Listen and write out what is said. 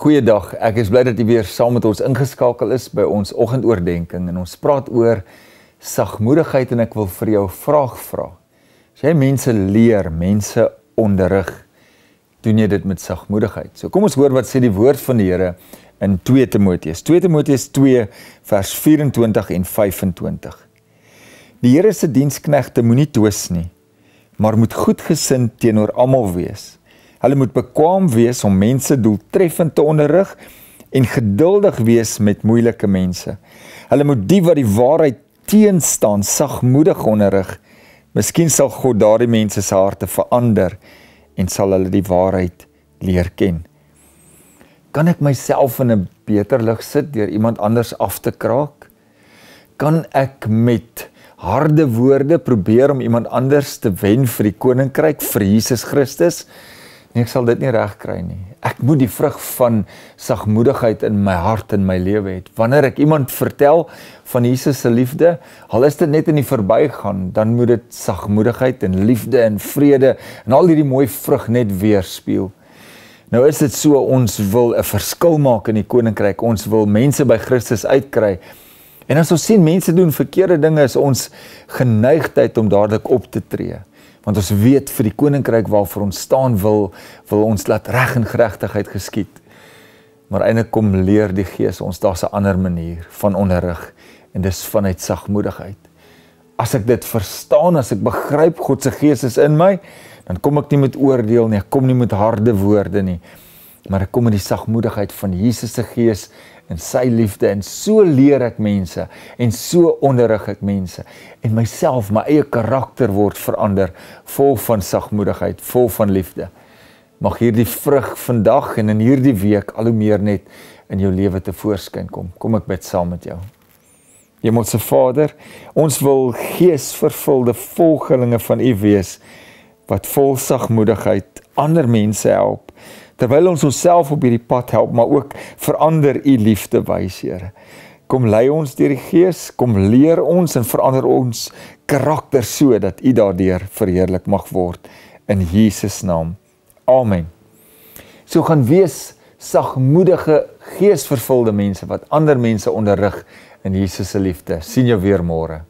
Goeiedag. Ek is bly dat u weer saam met ons ingeskakel is by ons oggendoordenkings en ons praat oor sagmoedigheid en ek wil vir jou 'n vraag vra. As jy mense leer, mense onderrig, doen jy dit met sagmoedigheid. So kom ons hoor wat sê die woord van die Here in 2 Timoteus. 2 Timoteus 2 vers 24 en 25. Die Here se diensknegte moenie twis nie, maar moet goedgesind teenoor almal wees Hulle moet bekwaam wees om mense doeltreffend te onderrig en geduldig wees met moeilike mense. Hulle moet die wat die waarheid teenstaan sagmoedig onderrig. Miskien sal God daardie mense se harte verander en sal hulle die waarheid leer ken. Kan ek myself in 'n beter lig sit deur iemand anders af te kraak? Kan ek met harde woorde probeer om iemand anders te wen vir die koninkryk vir Jesus Christus? Nee, ek sal dit nie reg kry nie. Ek moet die vrug van sagmoedigheid in my hart en my lewe hê. Wanneer ek iemand vertel van Jesus se liefde, al is dit net in die verbygaan, dan moet dit sagmoedigheid en liefde en vrede en al hierdie mooi vrug net weerspieël. Nou is dit so ons wil 'n verskil maak in die koninkryk. Ons wil mense by Christus uitkry. En as ons sien mense doen verkeerde dinge, is ons geneigtheid om dadelik op te tree. Want ons weet vir die koninkryk waarvoor ons staan wil, wil ons laat reg en geregtigheid geskied. Maar eintlik kom leer die Gees ons daar's 'n ander manier van onderrig en dis vanuit sagmoedigheid. As ek dit verstaan, as ek begryp God se Gees is in my, dan kom ek nie met oordeel nie, ek kom nie met harde woorde nie maar ek kom in die sagmoedigheid van Jesus se gees en sy liefde en so leer ek mense en so onderrig ek mense en myself my eie karakter word verander vol van sagmoedigheid vol van liefde mag hierdie vrug vandag en in hierdie week al hoe meer net in jou lewe te voorskyn kom kom ek bid saam met jou Hemelse Vader ons wil geesvervulde volgelinge van U wees wat vol sagmoedigheid ander mense help terwyl ons onsself op hierdie pad help, maar ook verander u liefde wys, Here. Kom lei ons deur die Gees, kom leer ons en verander ons karakter sodat u daardeur verheerlik mag word in Jesus naam. Amen. So gaan wees sagmoedige, geesvervulde mense wat ander mense onderrig in Jesus se liefde. sien jou weer môre.